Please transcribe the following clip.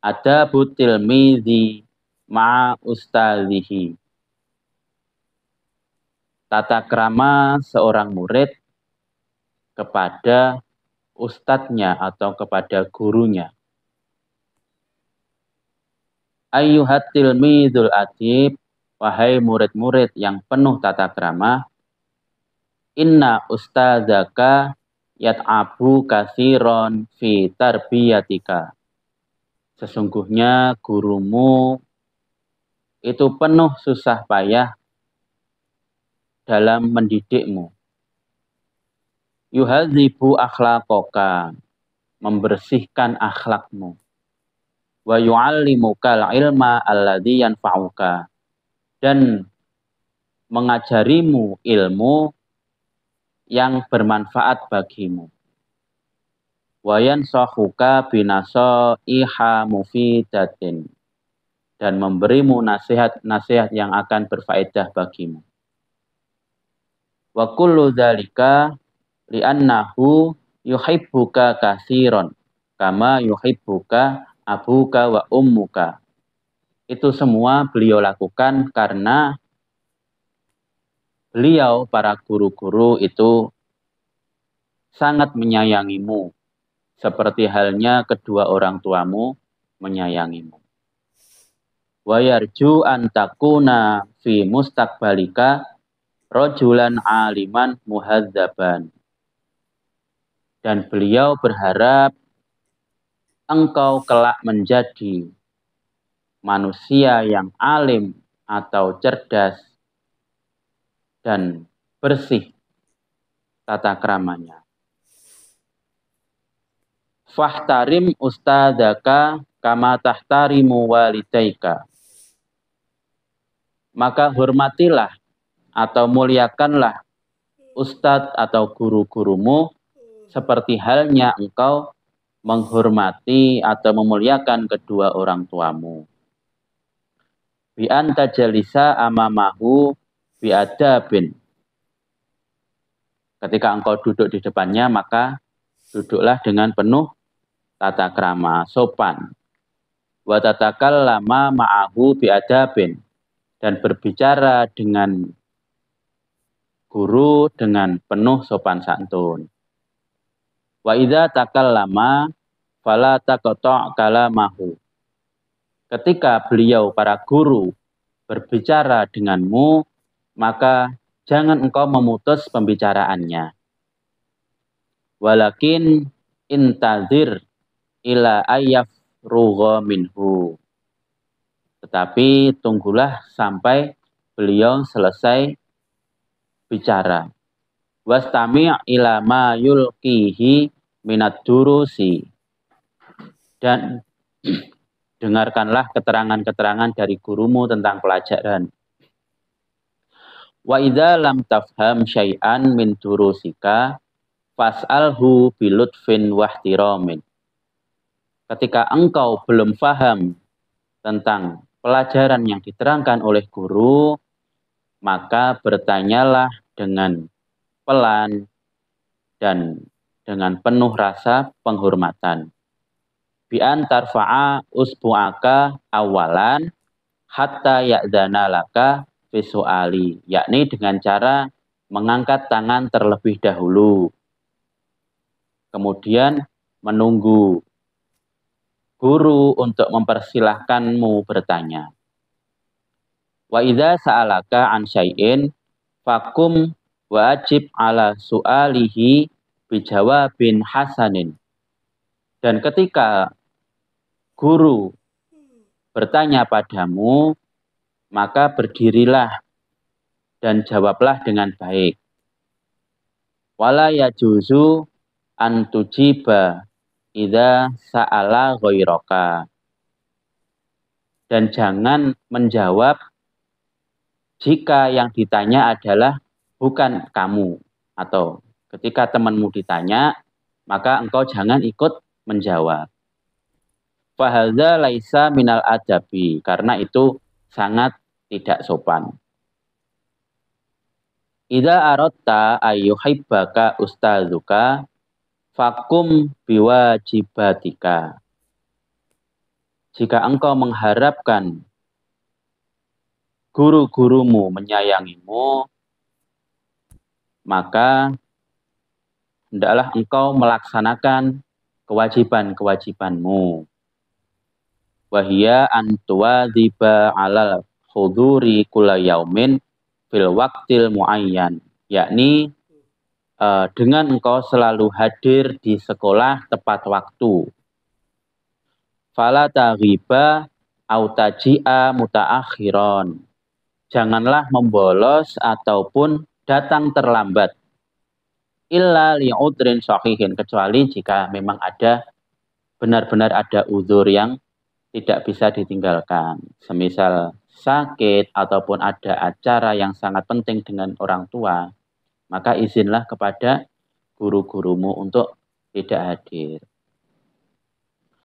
ada butil mizi ma ustazihi. Tata krama seorang murid kepada ustadznya atau kepada gurunya. Ayuhat tilmidul adib, wahai murid-murid yang penuh tata krama, inna ustadzaka yat'abu kasiron fi tarbiyatika Sesungguhnya gurumu itu penuh susah payah dalam mendidikmu. Yuhadzibu akhlakoka, membersihkan akhlakmu. Wa yu'allimukal ilma alladhi yanfa'uka. Dan mengajarimu ilmu yang bermanfaat bagimu. Wayan sahuka binaso iha mufidatin dan memberimu nasihat-nasihat yang akan berfaedah bagimu. Wa kullu dzalika li'annahu yuhibbuka katsiran kama yuhibbuka abuka wa ummuka. Itu semua beliau lakukan karena beliau para guru-guru itu sangat menyayangimu seperti halnya kedua orang tuamu menyayangimu. Wayarju antakuna fi mustakbalika rojulan aliman muhadzaban. Dan beliau berharap engkau kelak menjadi manusia yang alim atau cerdas dan bersih tata keramanya fahtarim ustadaka kama tahtarimu walidaika. Maka hormatilah atau muliakanlah ustadz atau guru-gurumu seperti halnya engkau menghormati atau memuliakan kedua orang tuamu. Bi tajalisa amamahu biada bin. Ketika engkau duduk di depannya, maka duduklah dengan penuh tata krama sopan wa tatakallama ma'ahu biadabin dan berbicara dengan guru dengan penuh sopan santun wa idza takallama fala taqta' kalamahu ketika beliau para guru berbicara denganmu maka jangan engkau memutus pembicaraannya walakin intadir ila ayaf rugo minhu. Tetapi tunggulah sampai beliau selesai bicara. Wastami' ila ma yulkihi minat durusi. Dan dengarkanlah keterangan-keterangan dari gurumu tentang pelajaran. Wa idza lam tafham syai'an min durusika fas'alhu bilutfin wahtiramin ketika engkau belum paham tentang pelajaran yang diterangkan oleh guru, maka bertanyalah dengan pelan dan dengan penuh rasa penghormatan. Bian tarfa'a usbu'aka awalan hatta ya'dana laka visuali, yakni dengan cara mengangkat tangan terlebih dahulu. Kemudian menunggu guru untuk mempersilahkanmu bertanya. Wa idza sa'alaka an syai'in fakum wajib ala su'alihi bijawabin hasanin. Dan ketika guru bertanya padamu, maka berdirilah dan jawablah dengan baik. Wala yajuzu antujiba Ida sa'ala ghoiroka. Dan jangan menjawab jika yang ditanya adalah bukan kamu. Atau ketika temanmu ditanya, maka engkau jangan ikut menjawab. Fahaza laisa minal adabi. Karena itu sangat tidak sopan. Ida arotta ayyuhibbaka ustazuka Fakum biwajibatika. Jika engkau mengharapkan guru-gurumu menyayangimu, maka hendaklah engkau melaksanakan kewajiban-kewajibanmu. Wahia diba alal huduri kula yaumin fil waktil muayyan. Yakni uh, dengan engkau selalu hadir di sekolah tepat waktu. Fala autajia mutaakhiron. Janganlah membolos ataupun datang terlambat. Illa li'udrin sohihin. Kecuali jika memang ada, benar-benar ada udur yang tidak bisa ditinggalkan. Semisal sakit ataupun ada acara yang sangat penting dengan orang tua, maka izinlah kepada guru-gurumu untuk tidak hadir.